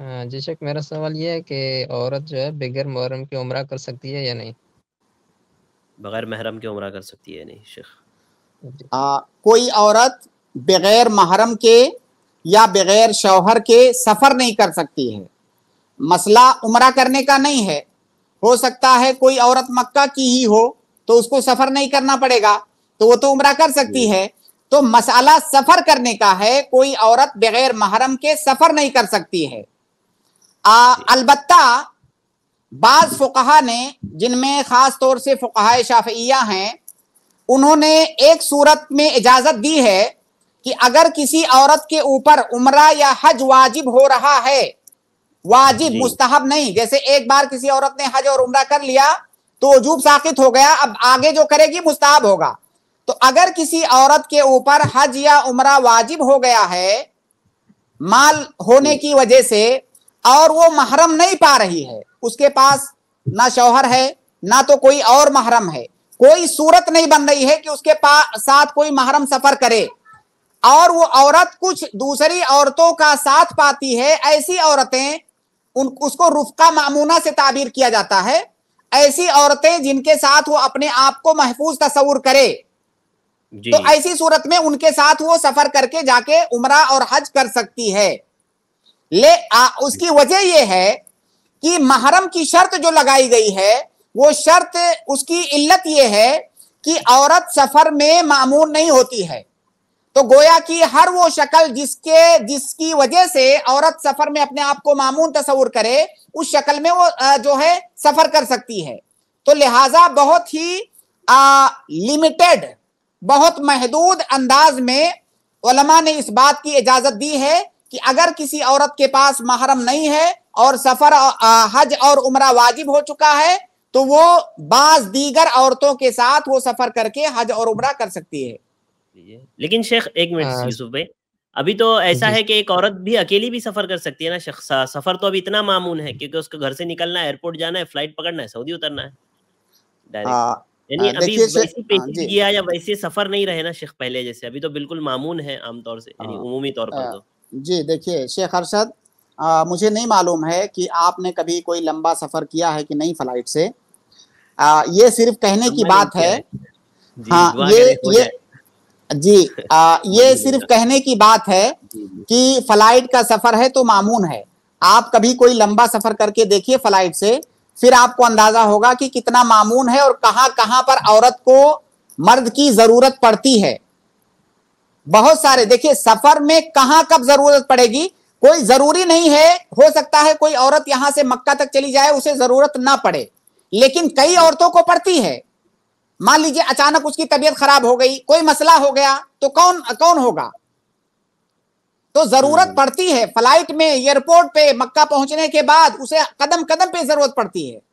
जी शेख मेरा सवाल ये है कि औरत जो है बगैर मुहर्रम के उम्र कर सकती है या नहीं बगैर महरम के उम्र कर सकती है नहीं शेख आ, कोई औरत बगैर महरम के या बगैर शौहर के सफ़र नहीं कर सकती है मसला उम्र करने का नहीं है हो सकता है कोई औरत मक्का की ही हो तो उसको सफ़र नहीं करना पड़ेगा तो वो तो उम्र कर सकती है तो मसाला सफ़र करने का है कोई औरत बगैर महरम के सफ़र नहीं कर सकती है अलबत्ता बाज फ़ुकहा ने जिनमें ख़ास तौर से फुकाहा शाफिया हैं उन्होंने एक सूरत में इजाज़त दी है कि अगर किसी औरत के ऊपर उम्र या हज वाजिब हो रहा है वाजिब मुस्तहब नहीं जैसे एक बार किसी औरत ने हज और उम्र कर लिया तो वजूब साखित हो गया अब आगे जो करेगी मुस्ताब होगा तो अगर किसी औरत के ऊपर हज या उम्र वाजिब हो गया है माल होने की वजह से और वो महरम नहीं पा रही है उसके पास ना शौहर है ना तो कोई और महरम है कोई सूरत नहीं बन रही है कि उसके पास साथ कोई महरम सफर करे और वो औरत कुछ दूसरी औरतों का साथ पाती है ऐसी औरतें उन उसको रुफका मामूना से ताबीर किया जाता है ऐसी औरतें जिनके साथ वो अपने आप को महफूज तस्वूर करे तो ऐसी सूरत में उनके साथ वो सफर करके जाके उमरा और हज कर सकती है ले आ, उसकी वजह यह है कि महरम की शर्त जो लगाई गई है वो शर्त उसकी इल्लत यह है कि औरत सफर में मामूर नहीं होती है तो गोया की हर वो शक्ल जिसके जिसकी वजह से औरत सफर में अपने आप को मामून तस्वूर करे उस शक्ल में वो जो है सफर कर सकती है तो लिहाजा बहुत ही आ, लिमिटेड बहुत महदूद अंदाज में ने इस बात की इजाजत दी है कि अगर किसी औरत के पास महरम नहीं है और सफर हज और उम्र वाजिब हो चुका है तो वो बाज दीगर औरतों के साथ वो सफर करके हज और उम्र कर सकती है लेकिन शेख एक मिनट हाँ। यूसुफ भाई अभी तो ऐसा है कि एक औरत भी अकेली भी सफर कर सकती है ना शख्स सफर तो अभी इतना मामून है क्योंकि उसको घर से निकलना है एयरपोर्ट जाना है फ्लाइट पकड़ना है सऊदी उतरना है डायरेक्ट हाँ, यानी हाँ, अभी वैसी पेचीदगी या वैसे सफर नहीं रहे ना शेख पहले जैसे अभी तो बिल्कुल मामून है आमतौर से यानी उमूमी तौर पर तो जी देखिए शेख अरशद मुझे नहीं मालूम है कि आपने कभी कोई लंबा सफ़र किया है कि नहीं फ्लाइट से आ, ये सिर्फ कहने की बात है हाँ ये ये जी आ, ये सिर्फ कहने की बात है कि फ्लाइट का सफर है तो मामून है आप कभी कोई लंबा सफर करके देखिए फ्लाइट से फिर आपको अंदाजा होगा कि कितना मामून है और कहाँ कहाँ पर औरत को मर्द की जरूरत पड़ती है बहुत सारे देखिए सफर में कहां कब जरूरत पड़ेगी कोई जरूरी नहीं है हो सकता है कोई औरत यहां से मक्का तक चली जाए उसे जरूरत ना पड़े लेकिन कई औरतों को पड़ती है मान लीजिए अचानक उसकी तबीयत खराब हो गई कोई मसला हो गया तो कौन कौन होगा तो जरूरत हम्म। पड़ती है फ्लाइट में एयरपोर्ट पे मक्का पहुंचने के बाद उसे कदम कदम पे जरूरत पड़ती है